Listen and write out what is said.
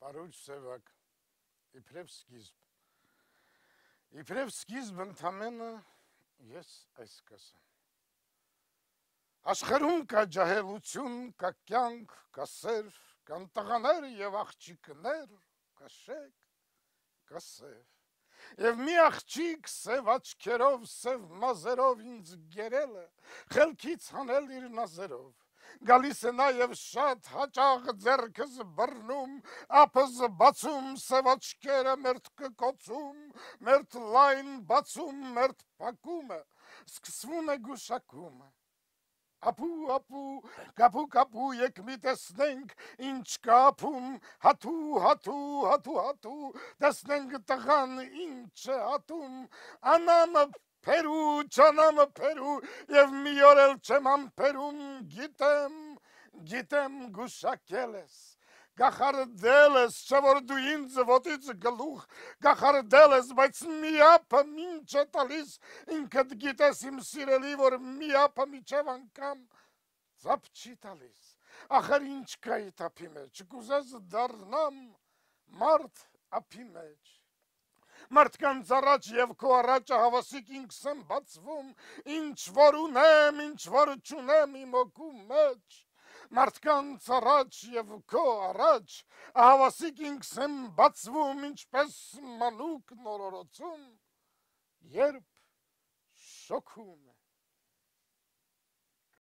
Պարուչ Սևակ, իբրև սկիզբ։ Իբրև սկիզբ ընդամենը ես այս կասեմ։ Աշխարհում կա ջահելություն, կա կյանք, կա սեր, կան տղաներ եւ աղջիկներ, կա շեք, կա սև։ Եվ մի աղջիկ սև աչքերով, սև մազերով ինձ գերել է, խելքից հանել իր նազերով գալիս է նաև շատ հաճախ ձերքս բռնում, ապս բացում, սևաչկերը մերթ կկոցում, մերթ լայն բացում, մերթ պակումը, սկսվում է գուշակումը։ Ապու, ապու, կապու, կապու, եկ մի տեսնենք, ինչ կապում, հատու, հատու, հատու, հատու, տեսնենք տղան, ինչ հատում, անանը Փերու ճանամը Փերու եւ մի օր էլ չեմ համբերում գիտեմ գիտեմ գուսակել ես գախարդել ես չէ որ դու ինձ ոտից գլուխ գախարդել ես բայց մի ապը ինչ է տալիս ինքդ գիտես իմ սիրելի որ մի ապը միջև անգամ ծապ չի տալիս ախր ինչ կա իթ ափի մեջ կուզես դառնամ մարդ ափի մեջ մարդկանց առաջ եւ քո առաջ հավասիկ ինքս եմ բացվում, ինչ որ ունեմ, ինչ որ չունեմ իմ օգու մեջ, մարդկանց առաջ եւ քո առաջ հավասիկ ինքս եմ բացվում, ինչպես մանուկ նորորոցում, երբ շոքում է